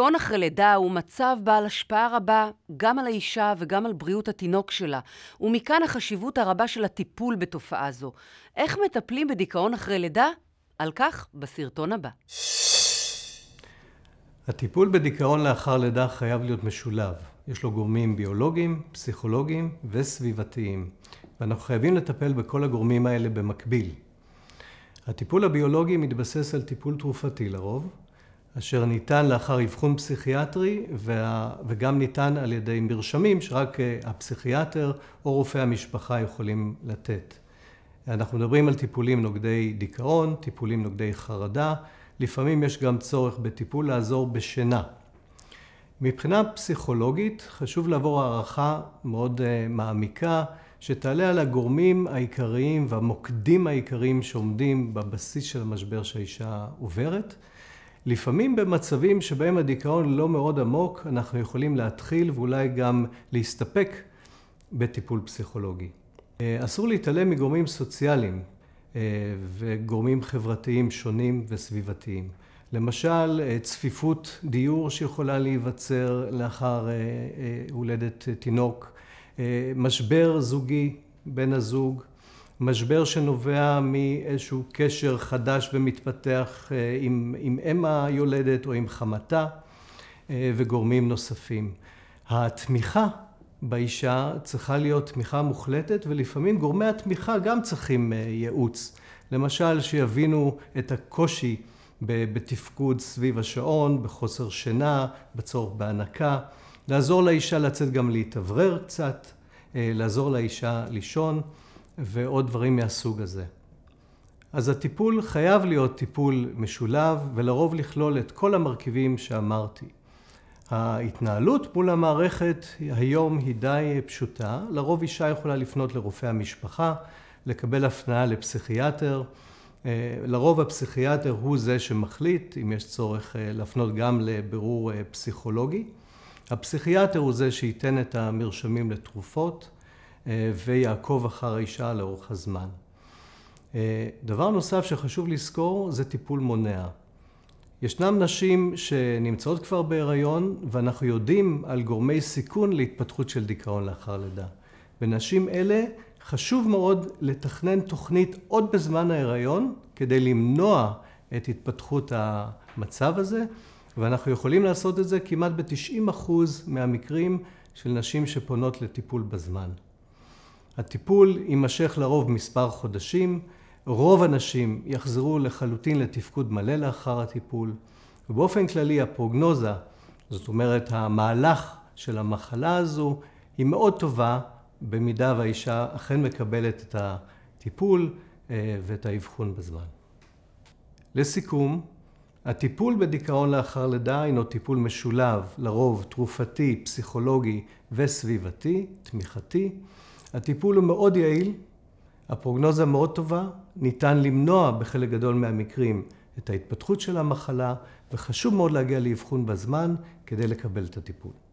דיכאון אחרי לידה הוא מצב בעל השפעה רבה גם על האישה וגם על בריאות התינוק שלה, ומכאן החשיבות הרבה של הטיפול בתופעה זו. איך מטפלים בדיכאון אחרי לידה? על כך בסרטון הבא. הטיפול בדיכאון לאחר לידה חייב להיות משולב. יש לו גורמים ביולוגיים, פסיכולוגיים וסביבתיים, ואנחנו חייבים לטפל בכל הגורמים האלה במקביל. הטיפול הביולוגי מתבסס על טיפול תרופתי לרוב, אשר ניתן לאחר אבחון פסיכיאטרי וה... וגם ניתן על ידי מרשמים שרק אה, הפסיכיאטר או רופא המשפחה יכולים לתת. אנחנו מדברים על טיפולים נוגדי דיכאון, טיפולים נוגדי חרדה, לפעמים יש גם צורך בטיפול לעזור בשינה. מבחינה פסיכולוגית חשוב לעבור הערכה מאוד אה, מעמיקה שתעלה על הגורמים העיקריים והמוקדים העיקריים שעומדים בבסיס של המשבר שהאישה עוברת. לפעמים במצבים שבהם הדיכאון לא מאוד עמוק, אנחנו יכולים להתחיל ואולי גם להסתפק בטיפול פסיכולוגי. אה, אסור להתעלם מגורמים סוציאליים אה, וגורמים חברתיים שונים וסביבתיים. למשל, אה, צפיפות דיור שיכולה להיווצר לאחר הולדת תינוק, משבר זוגי בין הזוג, משבר שנובע מאיזשהו קשר חדש ומתפתח אה, עם, עם אם היולדת או עם חמתה אה, וגורמים נוספים. התמיכה באישה צריכה להיות תמיכה מוחלטת ולפעמים גורמי התמיכה גם צריכים אה, ייעוץ. למשל שיבינו את הקושי בתפקוד סביב השעון, בחוסר שינה, בצורך בהנקה, לעזור לאישה לצאת גם להתאוורר קצת, לעזור לאישה לישון. ועוד דברים מהסוג הזה. אז הטיפול חייב להיות טיפול משולב ולרוב לכלול את כל המרכיבים שאמרתי. ההתנהלות מול המערכת היום היא די פשוטה, לרוב אישה יכולה לפנות לרופא המשפחה, לקבל הפניה לפסיכיאטר, אה, לרוב הפסיכיאטר הוא זה שמחליט אם יש צורך אה, להפנות גם לבירור אה, פסיכולוגי. הפסיכיאטר הוא זה שייתן את המרשמים לתרופות. אה, ויעקוב אחר האישה לאורך הזמן. אה, דבר נוסף שחשוב לזכור זה טיפול מונע. ישנם נשים שנמצאות כבר בהיריון ואנחנו יודעים על גורמי סיכון להתפתחות של דיכאון לאחר לידה. בנשים אלה חשוב מאוד לתכנן תוכנית עוד בזמן ההיריון כדי למנוע את התפתחות המצב הזה ואנחנו יכולים לעשות את זה כמעט ב-90% מהמקרים של נשים שפונות לטיפול בזמן. הטיפול יימשך לרוב מספר חודשים, רוב הנשים יחזרו לחלוטין לתפקוד מלא לאחר הטיפול, ובאופן כללי הפרוגנוזה, זאת אומרת המהלך של המחלה הזו, היא מאוד טובה במידה והאישה אכן מקבלת את הטיפול אה, ואת האבחון בזמן. לסיכום, הטיפול בדיכאון לאחר לידה הינו טיפול משולב, לרוב תרופתי, פסיכולוגי וסביבתי, תמיכתי. הטיפול הוא מאוד יעיל, הפרוגנוזה מאוד טובה, ניתן למנוע בחלק גדול מהמקרים את ההתפתחות של המחלה, וחשוב מאוד להגיע לאבחון בזמן כדי לקבל את הטיפול.